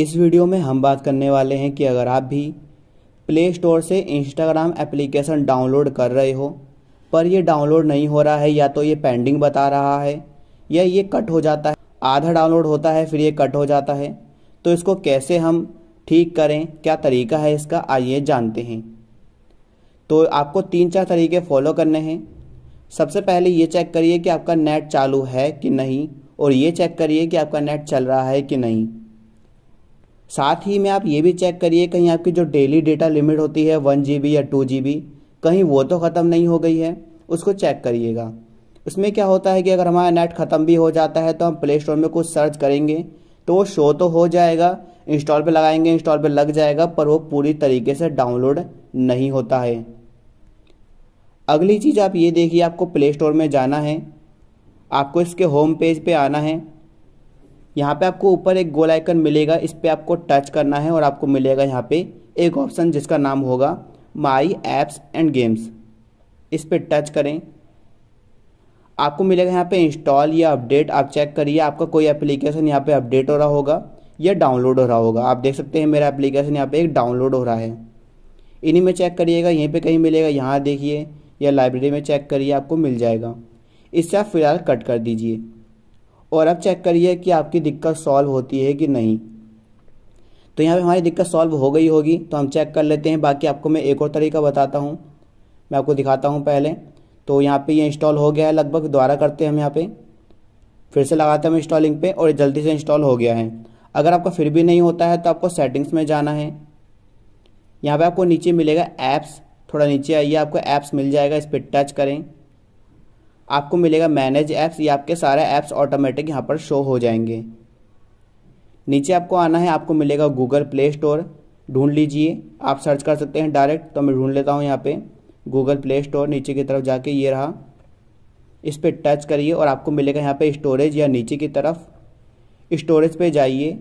इस वीडियो में हम बात करने वाले हैं कि अगर आप भी प्ले स्टोर से इंस्टाग्राम एप्लीकेशन डाउनलोड कर रहे हो पर ये डाउनलोड नहीं हो रहा है या तो ये पेंडिंग बता रहा है या ये कट हो जाता है आधा डाउनलोड होता है फिर ये कट हो जाता है तो इसको कैसे हम ठीक करें क्या तरीका है इसका आइए जानते हैं तो आपको तीन चार तरीके फॉलो करने हैं सबसे पहले ये चेक करिए कि आपका नेट चालू है कि नहीं और ये चेक करिए कि आपका नेट चल रहा है कि नहीं साथ ही में आप ये भी चेक करिए कहीं आपकी जो डेली डेटा लिमिट होती है वन जी या टू जी कहीं वो तो ख़त्म नहीं हो गई है उसको चेक करिएगा उसमें क्या होता है कि अगर हमारा नेट ख़त्म भी हो जाता है तो हम प्ले स्टोर में कुछ सर्च करेंगे तो वो शो तो हो जाएगा इंस्टॉल पे लगाएंगे इंस्टॉल पे लग जाएगा पर वो पूरी तरीके से डाउनलोड नहीं होता है अगली चीज़ आप ये देखिए आपको प्ले स्टोर में जाना है आपको इसके होम पेज पे आना है यहाँ पे आपको ऊपर एक गोल आइकन मिलेगा इस पर आपको टच करना है और आपको मिलेगा यहाँ पे एक ऑप्शन जिसका नाम होगा माई एप्स एंड गेम्स इस पर टच करें आपको मिलेगा यहाँ पे इंस्टॉल या अपडेट आप चेक करिए आपका कोई एप्लीकेशन यहाँ पे अपडेट हो रहा होगा या डाउनलोड हो रहा होगा आप देख सकते हैं मेरा एप्लीकेशन यहाँ पे एक डाउनलोड हो रहा है इन्हीं में चेक करिएगा यहीं पे कहीं मिलेगा यहाँ देखिए या लाइब्रेरी में चेक करिए आपको मिल जाएगा इससे आप फ़िलहाल कट कर दीजिए और अब चेक करिए कि आपकी दिक्कत सॉल्व होती है कि नहीं तो यहाँ पे हमारी दिक्कत सॉल्व हो गई होगी तो हम चेक कर लेते हैं बाकी आपको मैं एक और तरीका बताता हूँ मैं आपको दिखाता हूँ पहले तो यहाँ पे ये इंस्टॉल हो गया है लगभग दोबारा करते हैं हम यहाँ पे फिर से लगाते हैं हम इंस्टॉलिंग पे और जल्दी से इंस्टॉल हो गया है अगर आपका फिर भी नहीं होता है तो आपको सेटिंग्स में जाना है यहाँ पर आपको नीचे मिलेगा ऐप्स थोड़ा नीचे आइए आपको ऐप्स मिल जाएगा इस पर टच करें आपको मिलेगा मैनेज ऐप्स ये आपके सारे ऐप्स ऑटोमेटिक यहाँ पर शो हो जाएंगे नीचे आपको आना है आपको मिलेगा गूगल प्ले स्टोर ढूंढ लीजिए आप सर्च कर सकते हैं डायरेक्ट तो मैं ढूंढ लेता हूँ यहाँ पे गूगल प्ले स्टोर नीचे की तरफ जाके ये रहा इस पर टच करिए और आपको मिलेगा यहाँ पे स्टोरेज या नीचे की तरफ स्टोरेज पे जाइए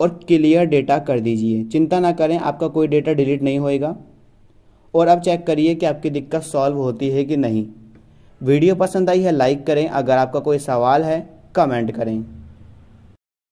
और क्लियर डेटा कर दीजिए चिंता ना करें आपका कोई डेटा डिलीट नहीं होएगा और अब चेक करिए कि आपकी दिक्कत सॉल्व होती है कि नहीं वीडियो पसंद आई है लाइक करें अगर आपका कोई सवाल है कमेंट करें